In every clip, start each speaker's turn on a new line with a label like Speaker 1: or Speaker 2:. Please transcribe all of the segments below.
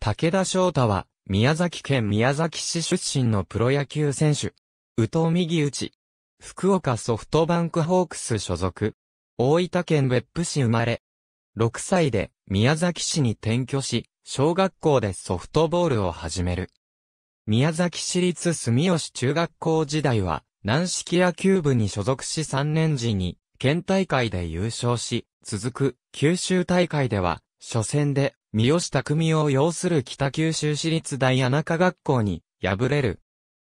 Speaker 1: 武田翔太は、宮崎県宮崎市出身のプロ野球選手。宇藤右打ち。福岡ソフトバンクホークス所属。大分県別府市生まれ。6歳で宮崎市に転居し、小学校でソフトボールを始める。宮崎市立住吉中学校時代は、軟式野球部に所属し3年時に、県大会で優勝し、続く九州大会では、初戦で三好匠を擁する北九州市立大谷中学校に敗れる。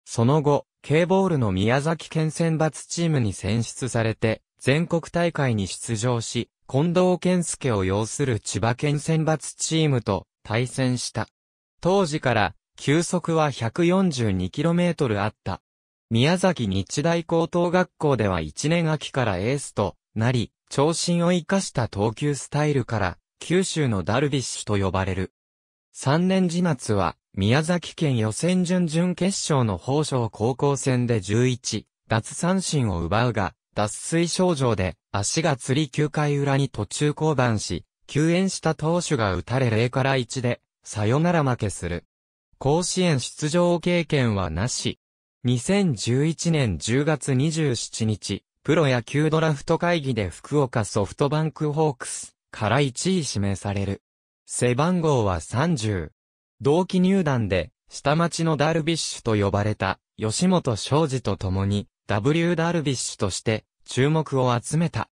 Speaker 1: その後、K ボールの宮崎県選抜チームに選出されて、全国大会に出場し、近藤健介を擁する千葉県選抜チームと対戦した。当時から、球速は 142km あった。宮崎日大高等学校では1年秋からエースとなり、長身を生かした投球スタイルから九州のダルビッシュと呼ばれる。三年次末は、宮崎県予選準々決勝の宝生高校戦で11、脱三振を奪うが、脱水症状で足が釣り9回裏に途中降板し、救援した投手が打たれ0から1で、さよなら負けする。甲子園出場経験はなし。2011年10月27日、プロ野球ドラフト会議で福岡ソフトバンクホークス、から1位指名される。背番号は30。同期入団で、下町のダルビッシュと呼ばれた、吉本昌司と共に、W ダルビッシュとして、注目を集めた。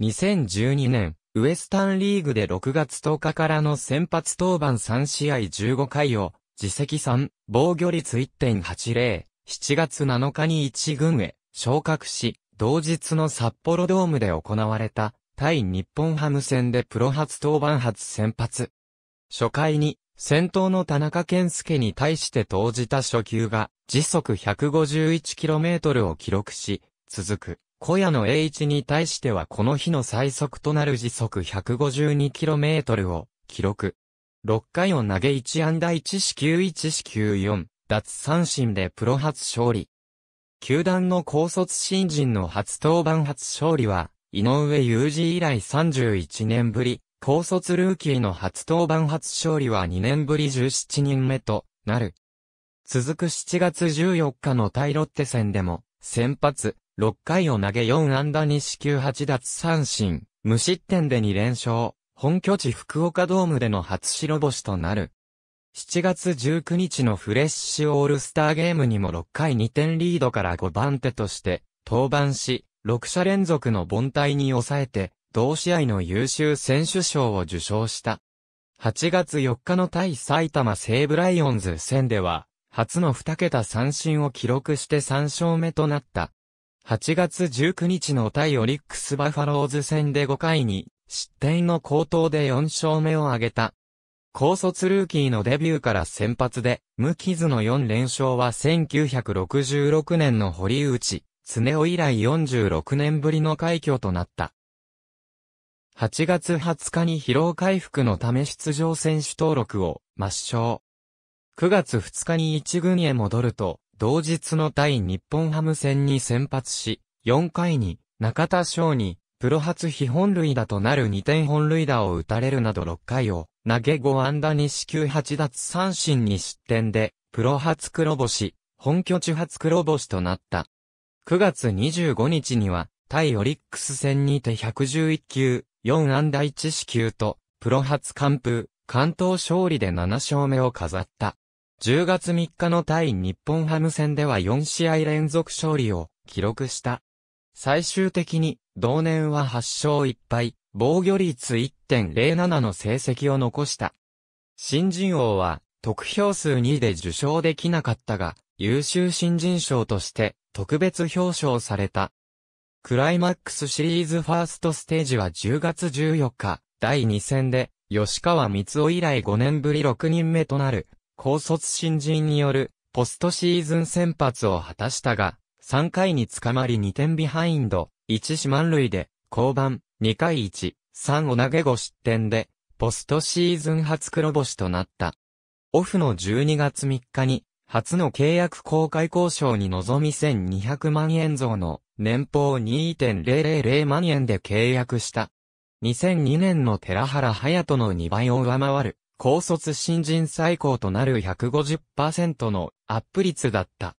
Speaker 1: 2012年、ウエスタンリーグで6月10日からの先発登板3試合15回を、自責3、防御率1.80、7月7日に1軍へ昇格し、同日の札幌ドームで行われた対日本ハム戦でプロ初登板初先発。初回に、先頭の田中健介に対して投じた初球が、時速 151km を記録し、続く、小屋の栄一に対してはこの日の最速となる時速 152km を記録。6回を投げ1安打1四球1四球4、脱三振でプロ初勝利。球団の高卒新人の初登板初勝利は、井上雄二以来31年ぶり、高卒ルーキーの初登板初勝利は2年ぶり17人目となる。続く7月14日の対ロッテ戦でも、先発、6回を投げ4安打2四球8奪三振、無失点で2連勝、本拠地福岡ドームでの初白星となる。7月19日のフレッシュオールスターゲームにも6回2点リードから5番手として登板し、6者連続の凡退に抑えて、同試合の優秀選手賞を受賞した。8月4日の対埼玉西武ライオンズ戦では、初の2桁三振を記録して3勝目となった。8月19日の対オリックスバファローズ戦で5回に、失点の高騰で4勝目を挙げた。高卒ルーキーのデビューから先発で、無傷の4連勝は1966年の堀内、常夫以来46年ぶりの快挙となった。8月20日に疲労回復のため出場選手登録を抹消。9月2日に1軍へ戻ると、同日の対日本ハム戦に先発し、4回に中田翔にプロ初非本塁打となる2点本塁打を打たれるなど6回を投げ5安打に9。球8奪三振に失点で、プロ初黒星、本拠地初黒星となった。9月25日には、対オリックス戦にて111球、4安打1四球と、プロ初完封、関東勝利で7勝目を飾った。10月3日の対日本ハム戦では4試合連続勝利を記録した。最終的に、同年は8勝1敗、防御率1.07の成績を残した。新人王は、得票数2位で受賞できなかったが、優秀新人賞として特別表彰された。クライマックスシリーズファーストステージは10月14日、第2戦で、吉川光夫以来5年ぶり6人目となる、高卒新人による、ポストシーズン先発を果たしたが、3回に捕まり2点ビハインド、1四万塁で、降板、2回1、3を投げ5失点で、ポストシーズン初黒星となった。オフの12月3日に、初の契約公開交渉に臨み1200万円増の年俸2.000万円で契約した。2002年の寺原隼人の2倍を上回る、高卒新人最高となる150%のアップ率だった。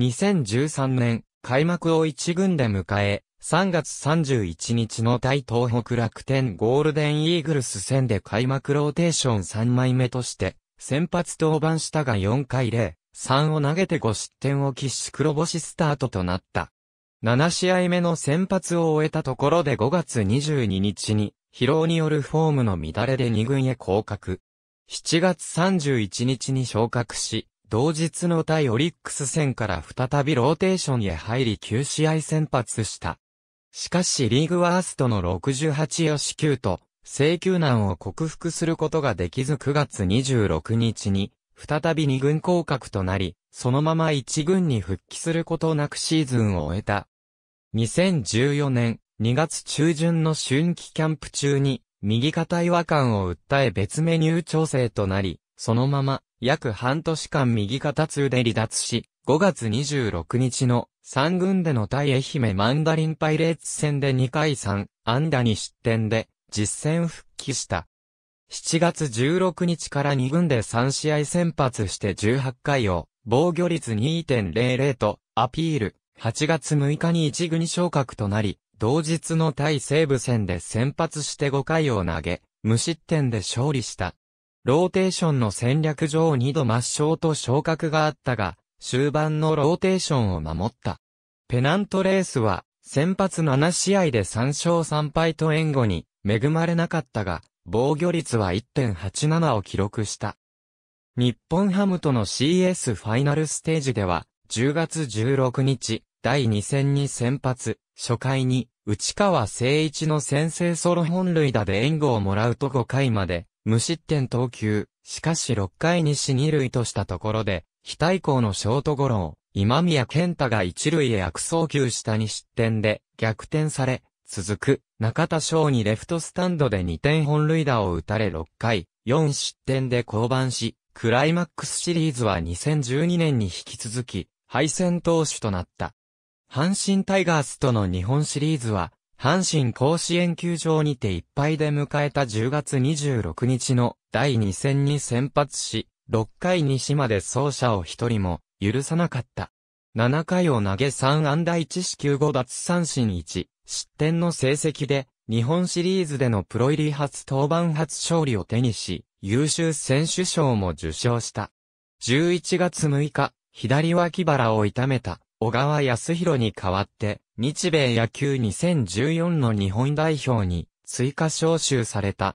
Speaker 1: 2013年、開幕を1軍で迎え、3月31日の対東北楽天ゴールデンイーグルス戦で開幕ローテーション3枚目として、先発登板したが4回0、3を投げて5失点を喫し黒星スタートとなった。7試合目の先発を終えたところで5月22日に、疲労によるフォームの乱れで2軍へ降格。7月31日に昇格し、同日の対オリックス戦から再びローテーションへ入り9試合先発した。しかしリーグワーストの68よし9と、請求難を克服することができず9月26日に再び二軍降格となり、そのまま一軍に復帰することなくシーズンを終えた。2014年2月中旬の春季キャンプ中に、右肩違和感を訴え別メニュー調整となり、そのまま約半年間右肩痛で離脱し、5月26日の三軍での対愛媛マンダリンパイレーツ戦で2回3安打に失点で実戦復帰した。7月16日から2軍で3試合先発して18回を、防御率2.00と、アピール。8月6日に1軍昇格となり、同日の対西武戦で先発して5回を投げ、無失点で勝利した。ローテーションの戦略上2度抹消と昇格があったが、終盤のローテーションを守った。ペナントレースは、先発7試合で3勝3敗と援護に恵まれなかったが、防御率は1.87を記録した。日本ハムとの CS ファイナルステージでは、10月16日、第2戦に先発、初回に、内川誠一の先制ソロ本塁打で援護をもらうと5回まで、無失点投球、しかし6回に死2塁としたところで、非対抗のショートゴロを、今宮健太が一塁へ悪送球した2失点で、逆転され、続く、中田翔にレフトスタンドで2点本塁打を打たれ6回、4失点で降板し、クライマックスシリーズは2012年に引き続き、敗戦投手となった。阪神タイガースとの日本シリーズは、阪神甲子園球場にていっぱいで迎えた10月26日の第2戦に先発し、6回西まで走者を一人も許さなかった。7回を投げ3安打1四球5奪三振1、失点の成績で、日本シリーズでのプロ入り初登板初勝利を手にし、優秀選手賞も受賞した。11月6日、左脇腹を痛めた小川康弘に代わって、日米野球2014の日本代表に追加招集された。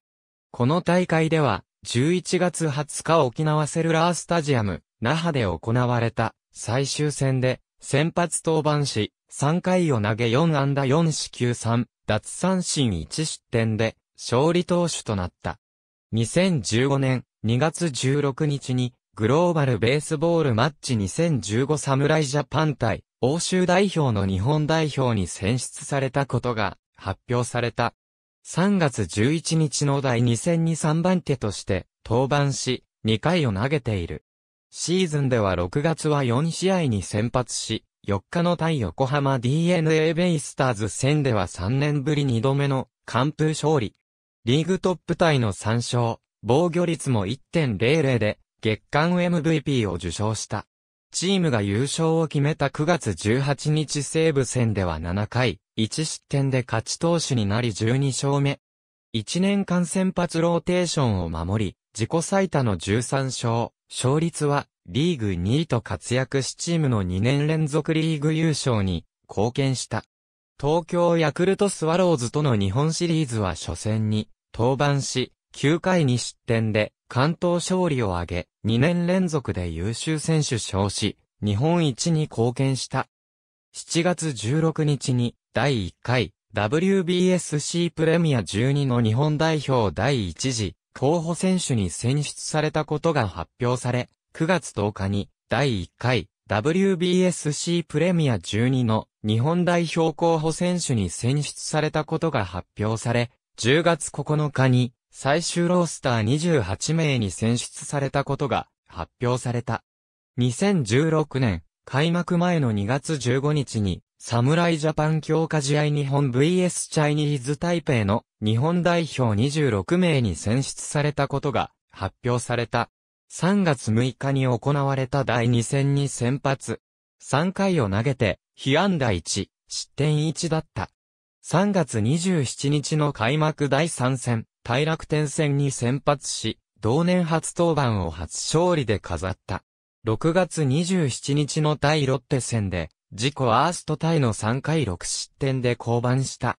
Speaker 1: この大会では、11月20日沖縄セルラースタジアム、那覇で行われた最終戦で、先発登板し、3回を投げ4安打4四球3、奪三振1失点で、勝利投手となった。2015年2月16日に、グローバルベースボールマッチ2015侍ジャパン対、欧州代表の日本代表に選出されたことが発表された。3月11日の第2戦に3番手として登板し、2回を投げている。シーズンでは6月は4試合に先発し、4日の対横浜 DNA ベイスターズ戦では3年ぶり2度目の完封勝利。リーグトップタイの3勝、防御率も1.00で月間 MVP を受賞した。チームが優勝を決めた9月18日西武戦では7回、1失点で勝ち投手になり12勝目。1年間先発ローテーションを守り、自己最多の13勝、勝率はリーグ2位と活躍しチームの2年連続リーグ優勝に貢献した。東京ヤクルトスワローズとの日本シリーズは初戦に登板し、9回に失点で関東勝利を挙げ、2年連続で優秀選手賞し、日本一に貢献した。7月16日に第1回 WBSC プレミア12の日本代表第1次候補選手に選出されたことが発表され、9月10日に第1回 WBSC プレミア12の日本代表候補選手に選出されたことが発表され、10月9日に最終ロースター28名に選出されたことが発表された。2016年開幕前の2月15日に侍ジャパン強化試合日本 VS チャイニーズ台北の日本代表26名に選出されたことが発表された。3月6日に行われた第2戦に先発。3回を投げて、被安打1、失点1だった。3月27日の開幕第3戦、大楽天戦に先発し、同年初登板を初勝利で飾った。6月27日の対ロッテ戦で、自己アーストタイの3回6失点で降板した。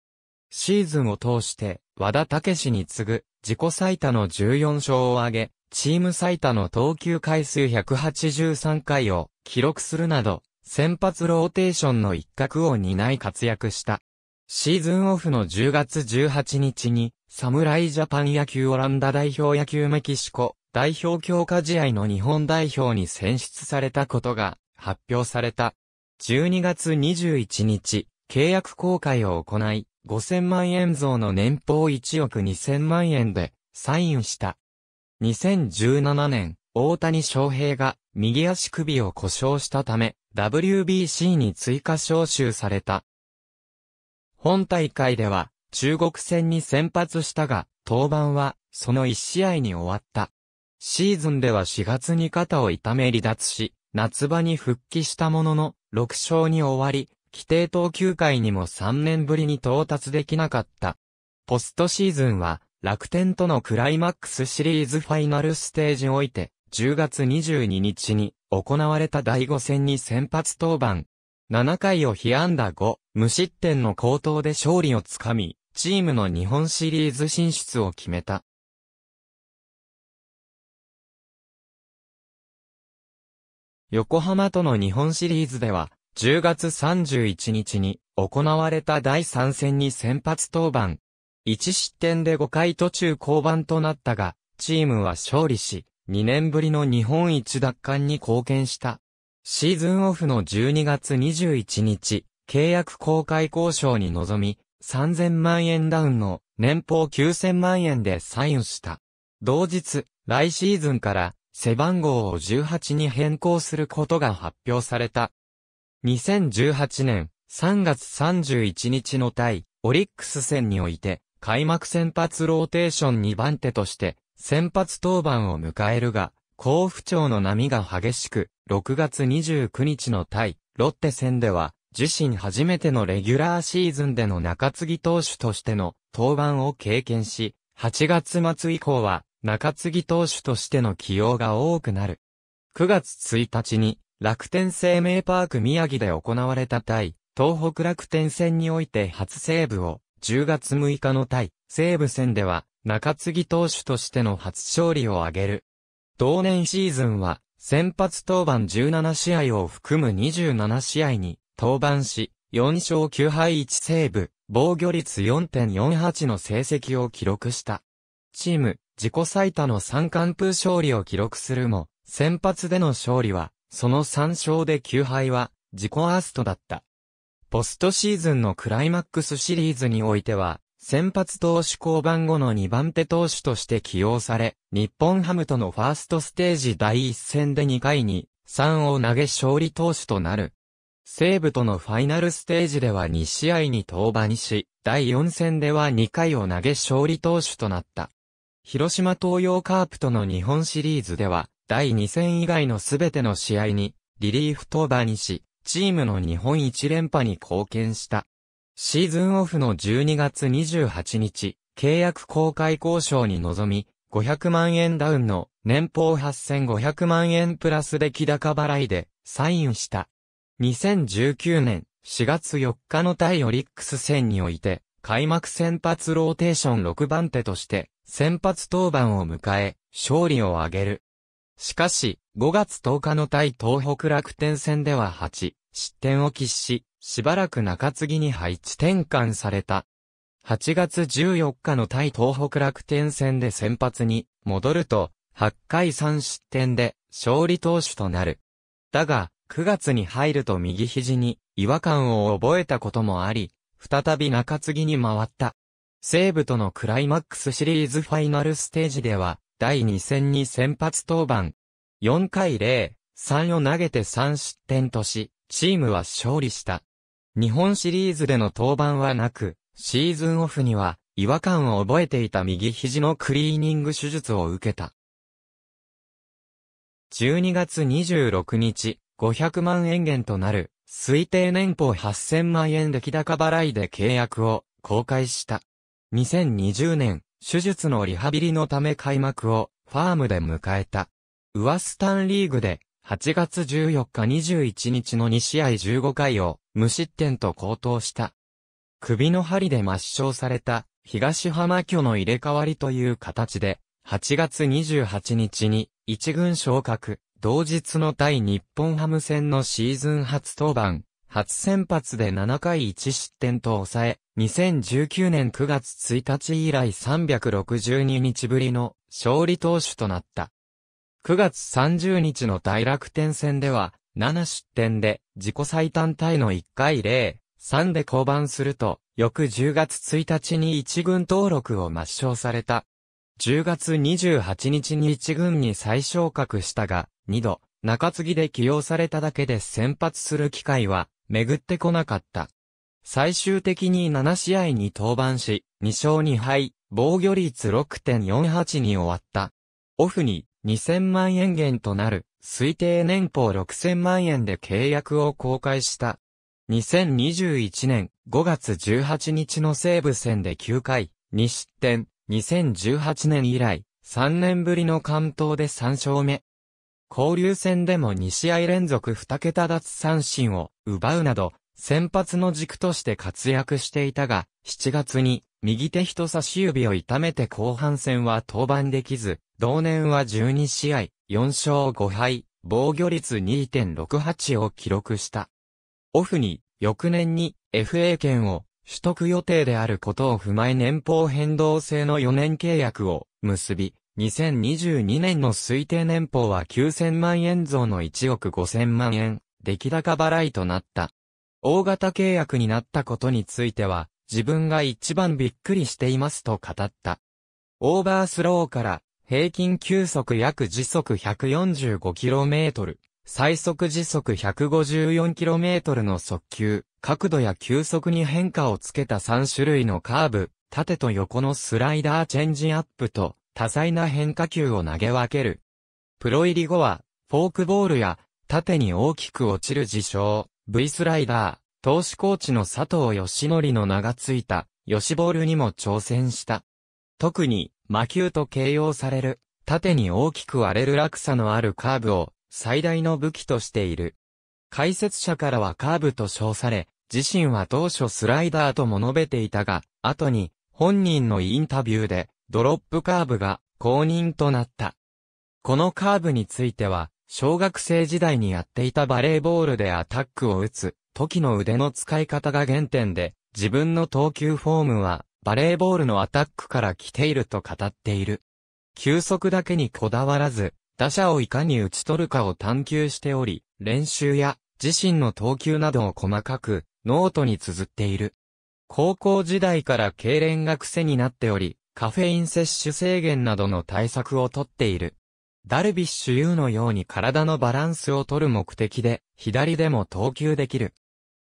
Speaker 1: シーズンを通して、和田武史に次ぐ、自己最多の14勝を挙げ、チーム最多の投球回数183回を記録するなど、先発ローテーションの一角を担い活躍した。シーズンオフの10月18日に、侍ジャパン野球オランダ代表野球メキシコ代表強化試合の日本代表に選出されたことが発表された。12月21日、契約公開を行い、5000万円増の年俸1億2000万円でサインした。2017年、大谷翔平が右足首を故障したため、WBC に追加招集された。本大会では中国戦に先発したが、登板はその1試合に終わった。シーズンでは4月に肩を痛め離脱し、夏場に復帰したものの、6勝に終わり、規定投球回にも3年ぶりに到達できなかった。ポストシーズンは、楽天とのクライマックスシリーズファイナルステージにおいて、10月22日に行われた第5戦に先発登板。7回を被安打5、無失点の高投で勝利をつかみ、チームの日本シリーズ進出を決めた。横浜との日本シリーズでは、10月31日に行われた第3戦に先発登板。1失点で5回途中降板となったが、チームは勝利し、2年ぶりの日本一奪還に貢献した。シーズンオフの12月21日、契約公開交渉に臨み、3000万円ダウンの年俸9000万円でサインした。同日、来シーズンから背番号を18に変更することが発表された。2018年3月31日の対オリックス戦において開幕先発ローテーション2番手として先発登板を迎えるが、甲府町の波が激しく、6月29日の対ロッテ戦では自身初めてのレギュラーシーズンでの中継ぎ投手としての登板を経験し、8月末以降は中継ぎ投手としての起用が多くなる。9月1日に、楽天生命パーク宮城で行われた対、東北楽天戦において初セーブを、10月6日の対、西武戦では、中継ぎ投手としての初勝利を挙げる。同年シーズンは、先発登板17試合を含む27試合に、登板し、4勝9敗1セーブ、防御率4.48の成績を記録した。チーム、自己最多の三冠風勝利を記録するも、先発での勝利は、その3勝で9敗は、自己アーストだった。ポストシーズンのクライマックスシリーズにおいては、先発投手降板後の2番手投手として起用され、日本ハムとのファーストステージ第1戦で2回に3を投げ勝利投手となる。西武とのファイナルステージでは2試合に登板し、第4戦では2回を投げ勝利投手となった。広島東洋カープとの日本シリーズでは、第2戦以外のすべての試合に、リリーフ登板にし、チームの日本一連覇に貢献した。シーズンオフの12月28日、契約公開交渉に臨み、500万円ダウンの年俸8500万円プラス出来高払いでサインした。2019年4月4日の対オリックス戦において、開幕先発ローテーション6番手として先発登板を迎え、勝利を挙げる。しかし、5月10日の対東北楽天戦では8、失点を喫し、しばらく中継ぎに配置転換された。8月14日の対東北楽天戦で先発に戻ると、8回3失点で勝利投手となる。だが、9月に入ると右肘に違和感を覚えたこともあり、再び中継ぎに回った。西武とのクライマックスシリーズファイナルステージでは、第2戦に先発登板。4回0、3を投げて3失点とし、チームは勝利した。日本シリーズでの登板はなく、シーズンオフには違和感を覚えていた右肘のクリーニング手術を受けた。12月26日、500万円減となる、推定年俸8000万円出来高払いで契約を公開した。2020年、手術のリハビリのため開幕をファームで迎えた。ウワスタンリーグで8月14日21日の2試合15回を無失点と高騰した。首の針で抹消された東浜巨の入れ替わりという形で、8月28日に一軍昇格、同日の対日本ハム戦のシーズン初登板、初先発で7回1失点と抑え、2019年9月1日以来362日ぶりの勝利投手となった。9月30日の大楽天戦では、7失点で自己最短タイの1回0、3で降板すると、翌10月1日に1軍登録を抹消された。10月28日に1軍に再昇格したが、2度、中継ぎで起用されただけで先発する機会は巡ってこなかった。最終的に7試合に登板し、2勝2敗、防御率6.48に終わった。オフに2000万円減となる推定年俸6000万円で契約を公開した。2021年5月18日の西武戦で9回、2失点、2018年以来、3年ぶりの関東で3勝目。交流戦でも2試合連続2桁奪三振を奪うなど、先発の軸として活躍していたが、7月に右手人差し指を痛めて後半戦は登板できず、同年は12試合、4勝5敗、防御率2.68を記録した。オフに、翌年に FA 権を取得予定であることを踏まえ年俸変動制の4年契約を結び、2022年の推定年俸は9000万円増の1億5000万円、出来高払いとなった。大型契約になったことについては、自分が一番びっくりしていますと語った。オーバースローから平均球速約時速 145km、最速時速 154km の速球、角度や球速に変化をつけた3種類のカーブ、縦と横のスライダーチェンジアップと、多彩な変化球を投げ分ける。プロ入り後は、フォークボールや、縦に大きく落ちる事象、V スライダー、投手コーチの佐藤義則の名がついた、吉ボールにも挑戦した。特に、魔球と形容される、縦に大きく割れる落差のあるカーブを、最大の武器としている。解説者からはカーブと称され、自身は当初スライダーとも述べていたが、後に、本人のインタビューで、ドロップカーブが公認となった。このカーブについては、小学生時代にやっていたバレーボールでアタックを打つ、時の腕の使い方が原点で、自分の投球フォームは、バレーボールのアタックから来ていると語っている。球速だけにこだわらず、打者をいかに打ち取るかを探求しており、練習や自身の投球などを細かく、ノートに綴っている。高校時代から痙攣が癖になっており、カフェイン摂取制限などの対策をとっている。ダルビッシュ有のように体のバランスをとる目的で、左でも投球できる。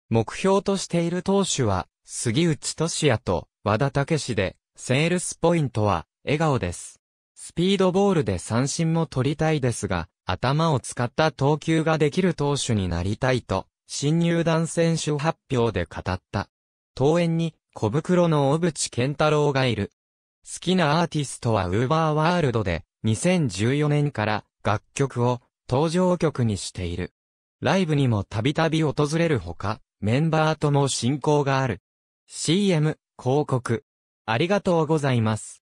Speaker 1: 目標としている投手は、杉内俊也と和田武史で、セールスポイントは、笑顔です。スピードボールで三振も取りたいですが、頭を使った投球ができる投手になりたいと、新入団選手発表で語った。投園に小袋の小渕健太郎がいる。好きなアーティストはウーバーワールドで、2014年から楽曲を登場曲にしている。ライブにもたびたび訪れるほか、メンバーとも親交がある。CM、広告。ありがとうございます。